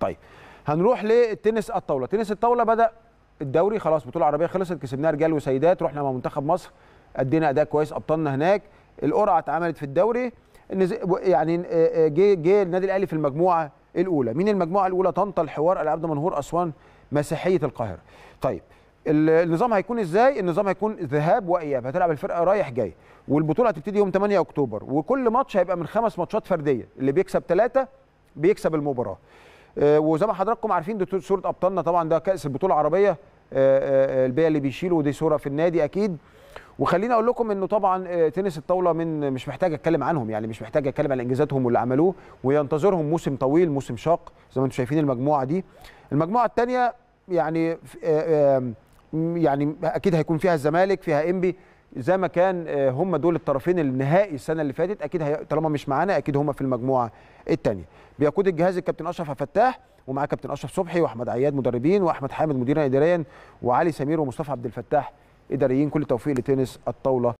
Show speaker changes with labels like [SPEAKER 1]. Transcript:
[SPEAKER 1] طيب هنروح للتنس الطاوله تنس الطاوله بدا الدوري خلاص بطوله عربيه خلصت كسبناها رجال وسيدات رحنا مع منتخب مصر ادينا اداء كويس ابطالنا هناك القرعه اتعملت في الدوري يعني آه، آه، جه جه النادي الاهلي في المجموعه الاولى مين المجموعه الاولى طنطا الحوار العبد منهور اسوان مسيحيه القاهره طيب النظام هيكون ازاي النظام هيكون ذهاب واياب هتلعب الفرقه رايح جاي والبطوله هتبتدي يوم 8 اكتوبر وكل ماتش هيبقى من خمس ماتشات فرديه اللي بيكسب ثلاثه بيكسب المباراه آه، وزي ما حضراتكم عارفين دي صوره ابطالنا طبعا ده كاس البطوله العربيه آه، آه، البيئه اللي بيشيله ودي صوره في النادي اكيد وخليني اقول لكم انه طبعا تنس الطاوله من مش محتاج اتكلم عنهم يعني مش محتاج اتكلم عن انجازاتهم واللي عملوه وينتظرهم موسم طويل موسم شاق زي ما انتم شايفين المجموعه دي المجموعه الثانيه يعني يعني اكيد هيكون فيها الزمالك فيها انبي زي ما كان آه، هم دول الطرفين النهائي السنه اللي فاتت اكيد هي... طالما مش معانا اكيد هم في المجموعه الثانيه بيقود الجهاز الكابتن اشرف فتاح ومعاه كابتن اشرف صبحي واحمد عياد مدربين واحمد حامد مديرا اداريا وعلي سمير ومصطفى عبد الفتاح اداريين كل توفيق لتنس الطاوله